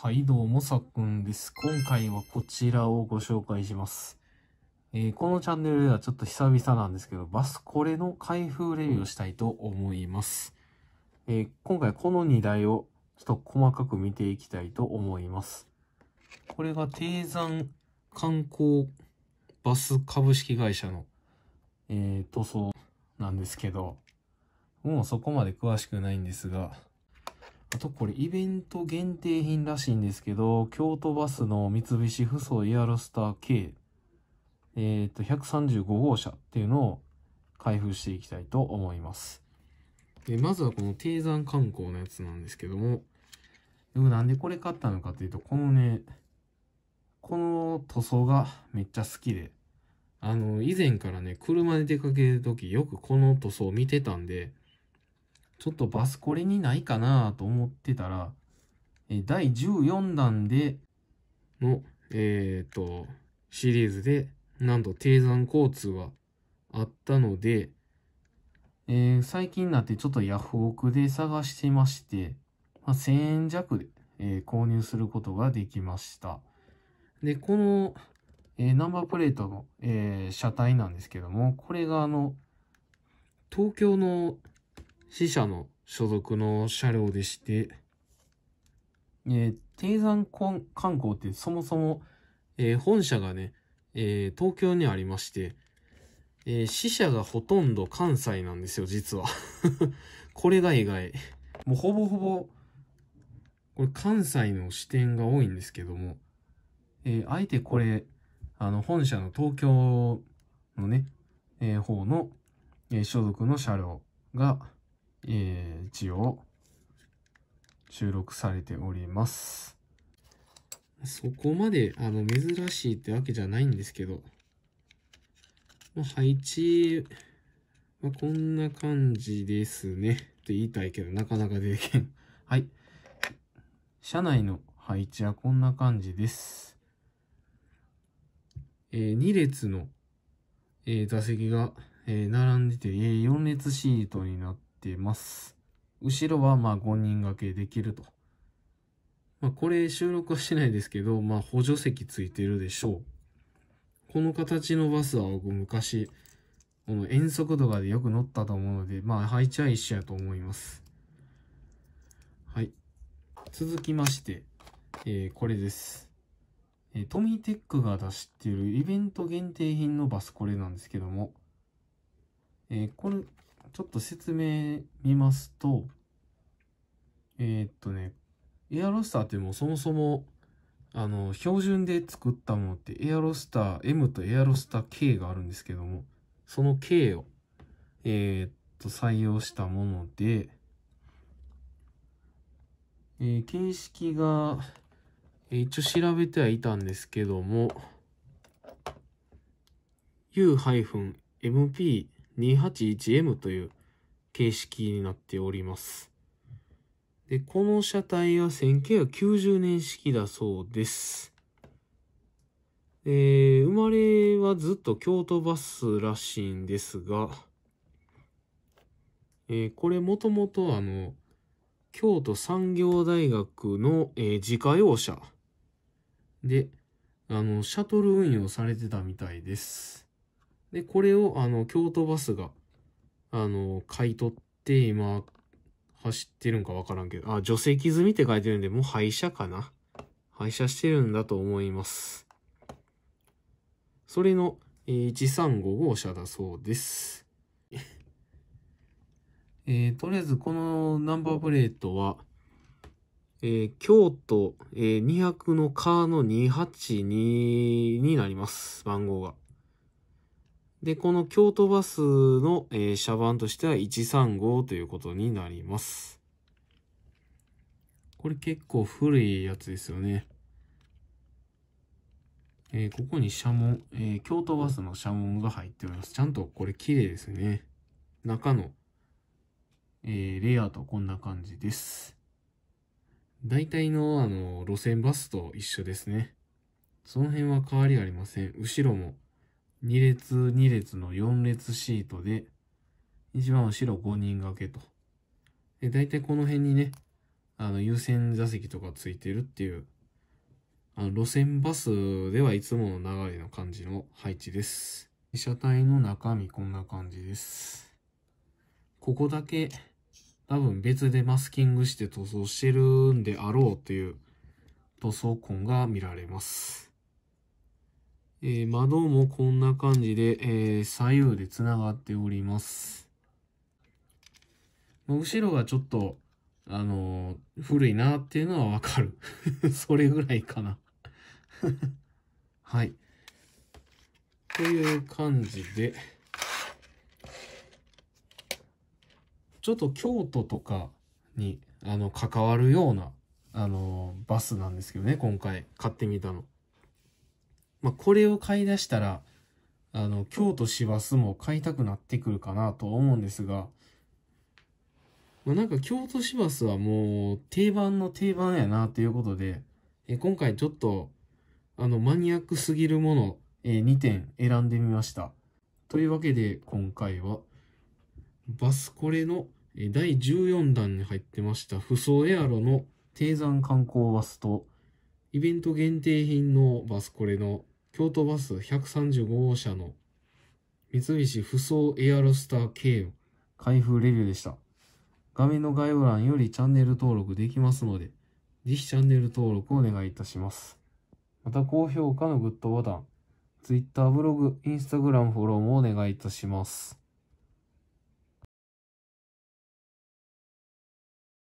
はい、どうも、さっくんです。今回はこちらをご紹介します。えー、このチャンネルではちょっと久々なんですけど、バスこれの開封レビューをしたいと思います。えー、今回この荷台をちょっと細かく見ていきたいと思います。これが低山観光バス株式会社の、えー、塗装なんですけど、もうそこまで詳しくないんですが、あとこれイベント限定品らしいんですけど、京都バスの三菱ふそうエアロスター K、えっ、ー、と、135号車っていうのを開封していきたいと思います。でまずはこの低山観光のやつなんですけども、でもなんでこれ買ったのかっていうと、このね、この塗装がめっちゃ好きで、あの、以前からね、車で出かけるときよくこの塗装見てたんで、ちょっとバスこれにないかなと思ってたら、え第14弾での、えっ、と、シリーズで、なんと低山交通はあったので、えー、最近になってちょっとヤフオクで探してまして、まあ、1000円弱で、えー、購入することができました。で、この、えー、ナンバープレートの、え車体なんですけども、これがあの、東京の死者の所属の車両でして、えー、低山観光ってそもそも、えー、本社がね、えー、東京にありまして、えー、死者がほとんど関西なんですよ、実は これが意外。もうほぼほぼ、これ関西の支店が多いんですけども、えー、あえてこれ、あの、本社の東京のね、えー、方の、えー、所属の車両が、えー、一応収録されております。そこまであの珍しいってわけじゃないんですけど、まあ、配置、まあ、こんな感じですねって言いたいけど、なかなか出てけん。はい。車内の配置はこんな感じです。えー、2列の、えー、座席が、えー、並んでて、えー、4列シートになってってます。後ろはまあ5人掛けできると。まあ、これ収録はしないですけど、まあ、補助席ついてるでしょう。この形のバスは僕昔、この遠足とかでよく乗ったと思うので、まあ、配置は一緒やと思います。はい。続きまして、えー、これです。えー、トミーテックが出しているイベント限定品のバス、これなんですけども、えー、これ、ちょっと説明見ますと、えー、っとね、エアロスターってもうそもそも、あの、標準で作ったものってエアロスター M とエアロスター K があるんですけども、その K を、えー、っと、採用したもので、えー、形式が、えー、一応調べてはいたんですけども、u-mp 281M という形式になっております。で、この車体は1990年式だそうです。えー、生まれはずっと京都バスらしいんですが、えー、これもともとあの、京都産業大学の、えー、自家用車で、あの、シャトル運用されてたみたいです。で、これを、あの、京都バスが、あの、買い取って、今、走ってるんかわからんけど、あ、除籍済みって書いてるんで、もう廃車かな。廃車してるんだと思います。それの、えー、135号車だそうです。えー、とりあえず、このナンバープレートは、えー、京都、えー、200のカーの282になります、番号が。で、この京都バスの、えー、車番としては135ということになります。これ結構古いやつですよね。えー、ここに車門、えー、京都バスの車門が入っております。ちゃんとこれ綺麗ですね。中の、えレイアウトこんな感じです。大体のあの路線バスと一緒ですね。その辺は変わりありません。後ろも2列2列の4列シートで、一番後ろ5人掛けと。で、大体この辺にね、あの、優先座席とかついてるっていう、あの、路線バスではいつもの流れの感じの配置です。車体の中身こんな感じです。ここだけ、多分別でマスキングして塗装してるんであろうという塗装痕が見られます。えー、窓もこんな感じで、えー、左右でつながっております。後ろがちょっと、あのー、古いなっていうのはわかる。それぐらいかな はい。という感じで、ちょっと京都とかに、あの、関わるような、あの、バスなんですけどね、今回買ってみたの。まあ、これを買い出したら、あの、京都市バスも買いたくなってくるかなと思うんですが、まあ、なんか京都市バスはもう定番の定番やなということで、え今回ちょっと、あの、マニアックすぎるもの、え2点選んでみました。というわけで、今回は、バスコレの第14弾に入ってました、不走エアロの低山観光バスと、イベント限定品のバスこれの京都バス135号車の三菱不走エアロスター K 開封レビューでした。画面の概要欄よりチャンネル登録できますので、ぜひチャンネル登録お願いいたします。また高評価のグッドボタン、Twitter、ブログ、Instagram フォローもお願いいたします。